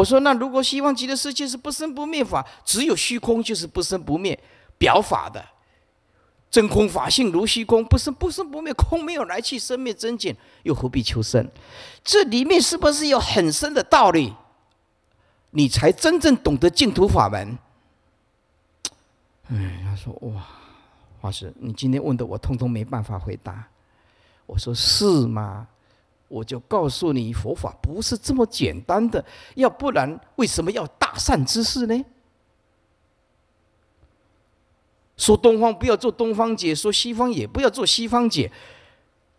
我说，那如果希望极乐世界是不生不灭法，只有虚空，就是不生不灭表法的真空法性如虚空，不生不生不灭，空没有来去生灭增减，又何必求生？这里面是不是有很深的道理？你才真正懂得净土法门。哎，他说哇，法师，你今天问的我通通没办法回答。我说是吗？我就告诉你，佛法不是这么简单的，要不然为什么要大善之事呢？说东方不要做东方解，说西方也不要做西方解，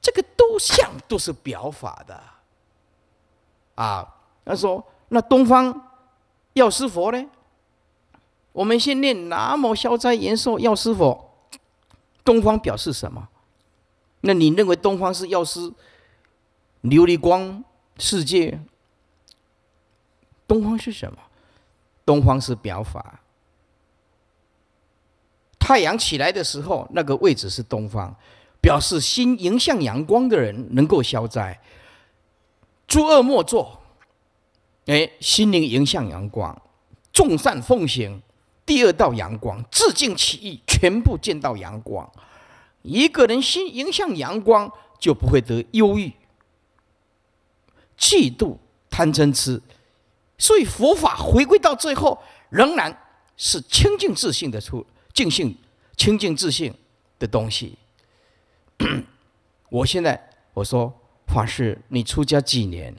这个都像都是表法的。啊，他说那东方药师佛呢？我们先念南无消灾延寿药师佛，东方表示什么？那你认为东方是药师？琉璃光世界，东方是什么？东方是表法。太阳起来的时候，那个位置是东方，表示心迎向阳光的人能够消灾，诸恶莫作。哎，心灵迎向阳光，众善奉行。第二道阳光，自净其意，全部见到阳光。一个人心迎向阳光，就不会得忧郁。嫉妒、贪嗔痴，所以佛法回归到最后，仍然是清净自信的出，净性、清净自信的东西。我现在我说法师，你出家几年？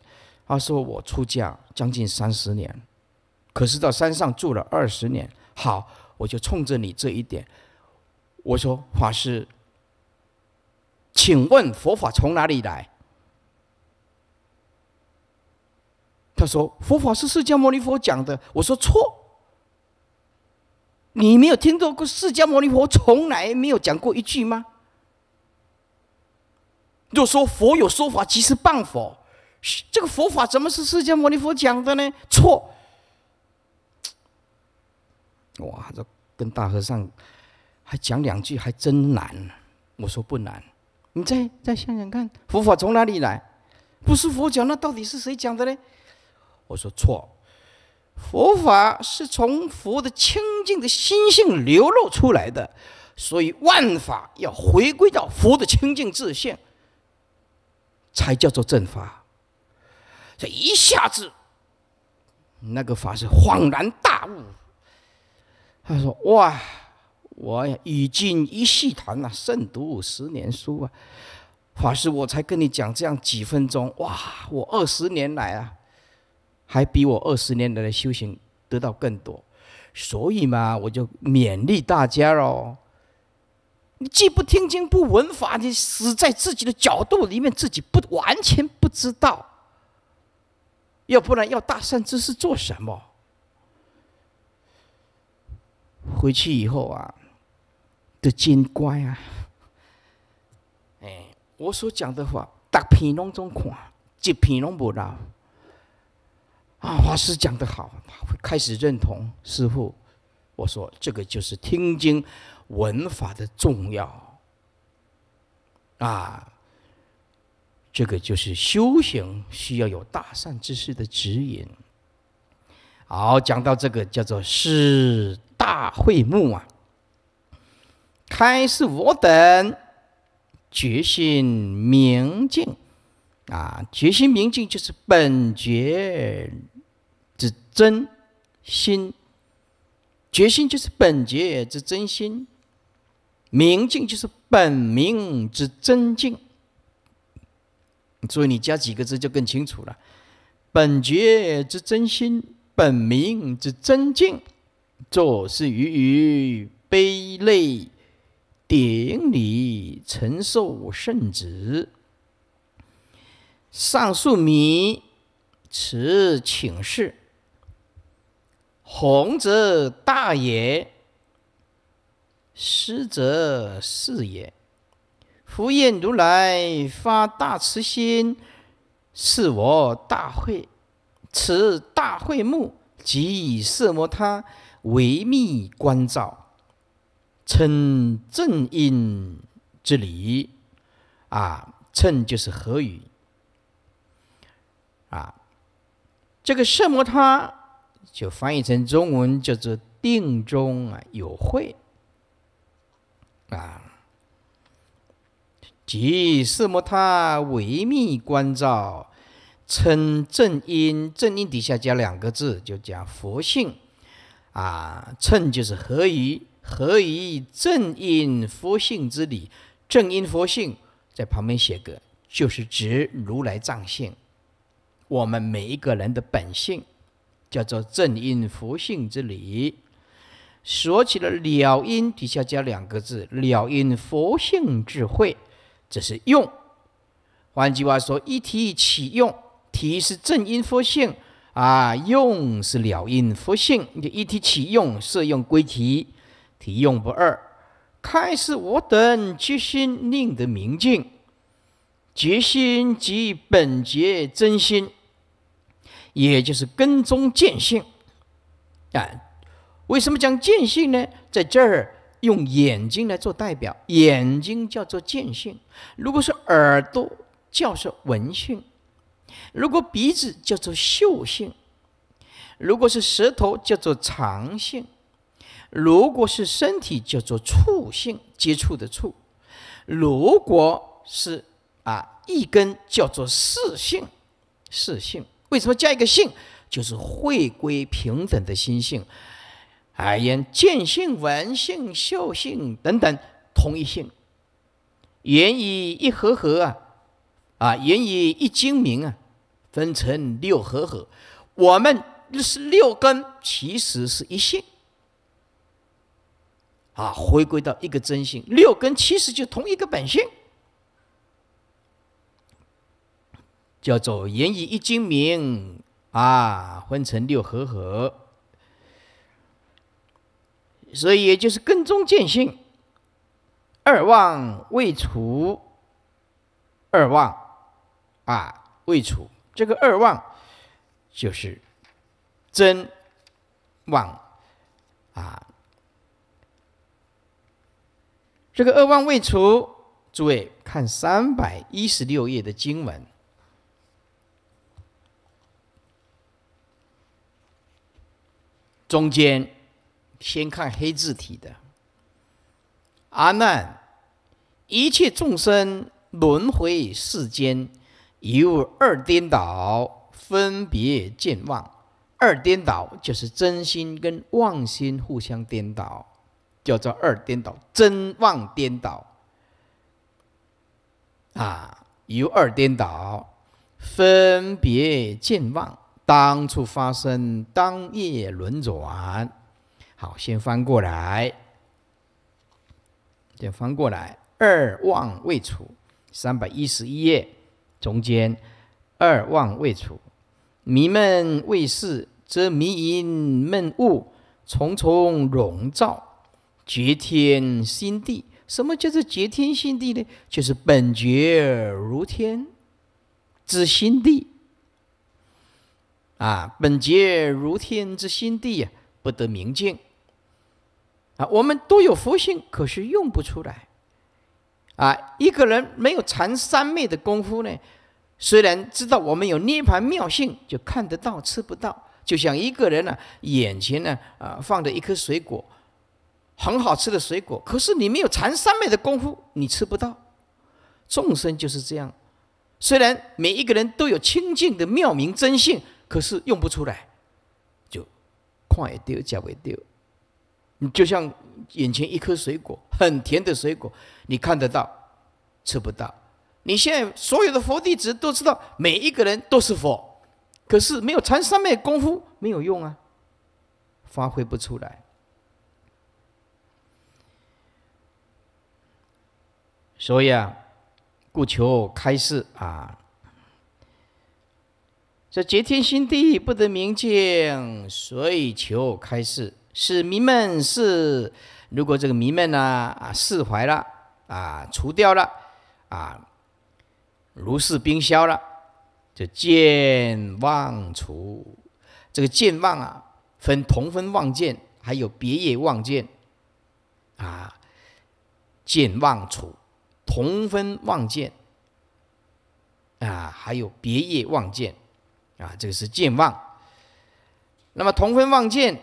他说我出家将近三十年，可是到山上住了二十年。好，我就冲着你这一点，我说法师，请问佛法从哪里来？他说：“佛法是释迦牟尼佛讲的。”我说：“错，你没有听到过释迦牟尼佛从来没有讲过一句吗？”就说：“佛有说法即是谤佛，这个佛法怎么是释迦牟尼佛讲的呢？”错！哇，这跟大和尚还讲两句还真难。我说不难，你再再想想看，佛法从哪里来？不是佛讲，那到底是谁讲的呢？我说错，佛法是从佛的清净的心性流露出来的，所以万法要回归到佛的清净自性，才叫做正法。这一下子，那个法师恍然大悟，他说：“哇，我已经一细谈了，胜读十年书啊！法师，我才跟你讲这样几分钟，哇，我二十年来啊。”还比我二十年来的修行得到更多，所以嘛，我就勉励大家喽。你既不听经不闻法，你死在自己的角度里面，自己不完全不知道。要不然要大善知识做什么？回去以后啊，得精乖啊！哎，我所讲的话，大片拢中看，一片拢不漏。啊，法师讲得好，开始认同师傅。我说这个就是听经闻法的重要啊，这个就是修行需要有大善知识的指引。好，讲到这个叫做是大会目啊，开示我等决心明镜啊，决心明镜就是本觉。真心决心就是本觉之真心，明镜就是本明之真境。所以你加几个字就更清楚了：本觉之真心，本明之真境。做事于愚卑泪，顶礼承受圣旨。上述迷此，请示。弘则大也，失则是也。福愿如来发大慈心，是我大会，此大会目即以色摩他为密观照，称正因之理。啊，称就是何语？啊，这个色摩他。就翻译成中文叫做“定中啊有慧”，啊，即四摩他维密观照，称正因，正因底下加两个字，就讲佛性，啊，称就是合于合于正因佛性之理，正因佛性在旁边写个，就是指如来藏性，我们每一个人的本性。叫做正因佛性之理，说起了了因，底下加两个字了因佛性智慧，这是用。换句话说，一提启用，提是正因佛性啊，用是了因佛性。你一提启用，色用归提，提用不二。开始，我等决心令得明净，决心即本觉真心。也就是跟踪见性，啊，为什么讲见性呢？在这儿用眼睛来做代表，眼睛叫做见性；如果是耳朵，叫做闻性；如果鼻子叫做嗅性；如果是舌头叫做尝性；如果是身体叫做触性，接触的触；如果是啊一根叫做视性，视性。为什么加一个性，就是回归平等的心性？而言见性、闻性、嗅性等等，同一性，言以一合合啊，啊，言以一精明啊，分成六合合。我们是六根，其实是一性，啊，回归到一个真性，六根其实就同一个本性。叫做言语一精明啊，分成六合合。所以也就是根中见性，二旺未除，二旺啊未除。这个二旺就是真望啊，这个二旺未除。诸位看三百一十六页的经文。中间，先看黑字体的。阿难，一切众生轮回世间，由二颠倒，分别见妄。二颠倒就是真心跟妄心互相颠倒，叫做二颠倒，真妄颠倒。啊，由二颠倒，分别见妄。当处发生，当夜轮转。好，先翻过来，先翻过来。二望未除，三百一十一页中间，二望未除，迷闷未释，则迷因闷恶，重重笼罩，绝天心地。什么叫做绝天心地呢？就是本觉如天之心地。啊，本觉如天之心地呀，不得明见。啊，我们都有佛性，可是用不出来。啊，一个人没有禅三昧的功夫呢，虽然知道我们有涅盘妙性，就看得到，吃不到。就像一个人呢，眼前呢啊，放着一颗水果，很好吃的水果，可是你没有禅三昧的功夫，你吃不到。众生就是这样，虽然每一个人都有清净的妙明真性。可是用不出来，就看也丢，讲也丢。你就像眼前一颗水果，很甜的水果，你看得到，吃不到。你现在所有的佛弟子都知道，每一个人都是佛，可是没有禅三昧功夫，没有用啊，发挥不出来。所以啊，故求开示啊。这结天心地不得明净，所以求开示。使迷闷是，如果这个迷闷呢啊释怀了啊除掉了啊，如是冰消了，就见忘除。这个见忘啊，分同分忘见，还有别业忘见啊。见忘除，同分忘见啊，还有别业忘见。啊，这个是见妄。那么同分妄见、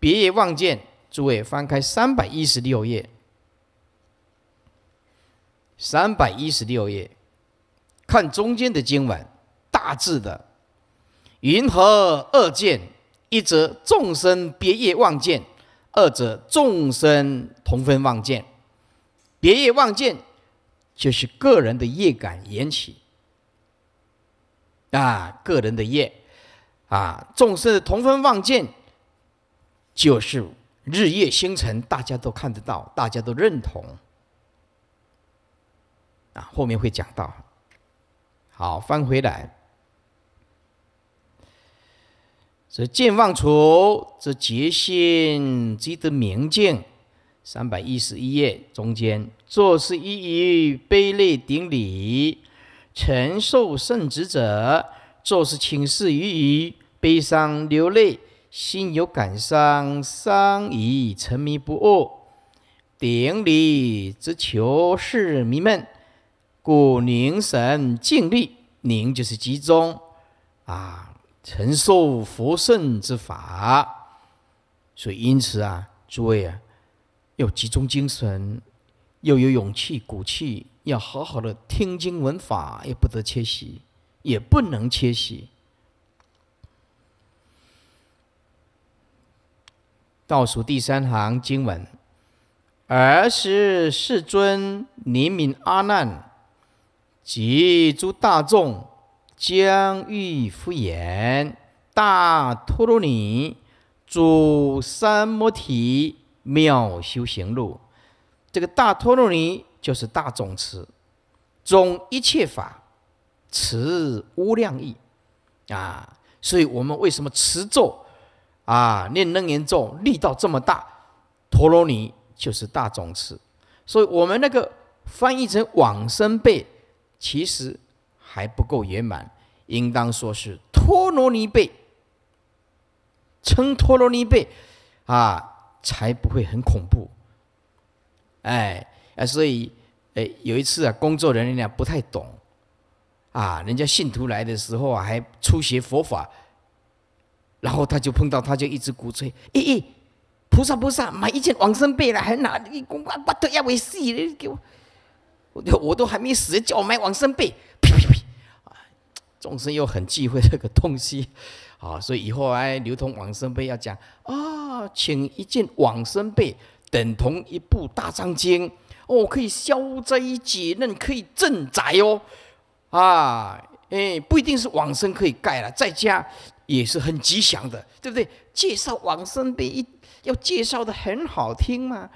别业妄见，诸位翻开三百一十六页，三百一十六页，看中间的经文，大致的，云何二见？一则众生别业妄见，二者众生同分妄见。别业妄见就是个人的业感缘起。啊，个人的业，啊，纵是同分妄见，就是日夜星辰，大家都看得到，大家都认同。啊，后面会讲到。好，翻回来，这见妄除，这觉心即得明见。三百一十一页中间，做是一于卑劣顶礼。承受圣旨者，做事请示于己，悲伤流泪，心有感伤，伤已沉迷不悟，顶礼之求是迷闷，故凝神静虑，凝就是集中啊，承受佛圣之法，所以因此啊，诸位啊，要集中精神。又有勇气、骨气，要好好的听经闻法，也不得缺席，也不能缺席。倒数第三行经文：尔时世尊凝悯阿难及诸大众，将欲敷衍，大陀罗尼，主三摩提妙修行路。这个大陀罗尼就是大总持，总一切法，持无量义，啊，所以我们为什么持咒啊，念楞严咒力道这么大？陀罗尼就是大总持，所以我们那个翻译成往生辈，其实还不够圆满，应当说是陀罗尼贝，称陀罗尼贝，啊，才不会很恐怖。哎，啊，所以，哎，有一次啊，工作人员呢不太懂，啊，人家信徒来的时候啊，还初学佛法，然后他就碰到，他就一直鼓吹，咦咦，菩萨菩萨，买一件往生被了，还拿，公我都要为死你给我，我都还没死，叫买往生被，呸呸呸，啊，众生又很忌讳这个东西，啊，所以以后哎，流通往生被要讲啊，请一件往生被。等同一部大藏经哦，可以消灾解难，可以镇宅哦。啊，哎，不一定是往生可以盖了，在家也是很吉祥的，对不对？介绍往生，别一要介绍的很好听嘛，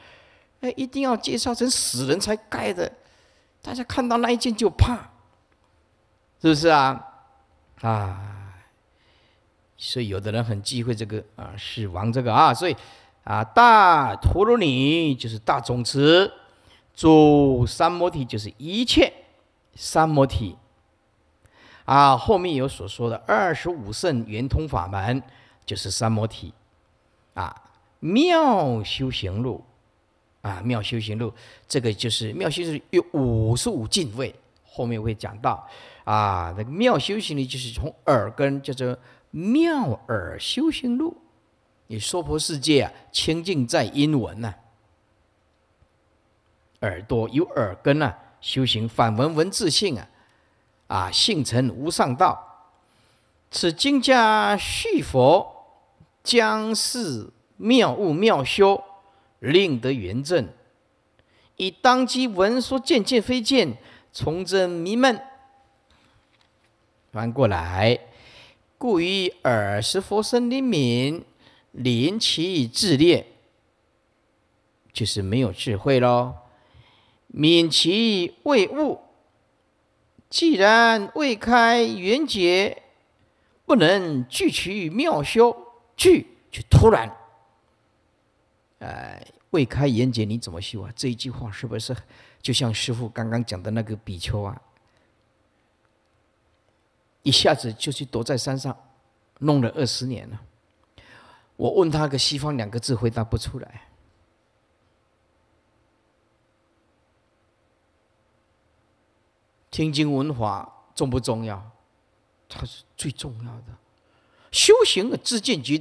哎，一定要介绍成死人才盖的，大家看到那一件就怕，是不是啊？啊，所以有的人很忌讳这个啊，死亡这个啊，所以。啊，大陀罗尼就是大种子，主三摩体就是一切三摩体。啊，后面有所说的二十五圣圆通法门，就是三摩体。啊，妙修行路，啊，妙修行路，这个就是妙修行路有五十五进位，后面会讲到。啊，那个妙修行呢，就是从耳根叫做妙耳修行路。你娑婆世界啊，清净在音闻呐，耳朵有耳根呐，修行反闻文字性啊，啊，性成无上道。此经家续佛，将是妙悟妙修，令得圆正。以当机闻说渐渐非见，从真迷闷。翻过来，故于尔时佛身的名。临其自劣，就是没有智慧喽。免其未悟，既然未开缘结，不能具其妙修，具就突然。哎，未开缘界，你怎么修啊？这一句话是不是就像师傅刚刚讲的那个比丘啊？一下子就去躲在山上，弄了二十年了。我问他个西方两个字，回答不出来。听经文法重不重要？它是最重要的。修行的自见觉。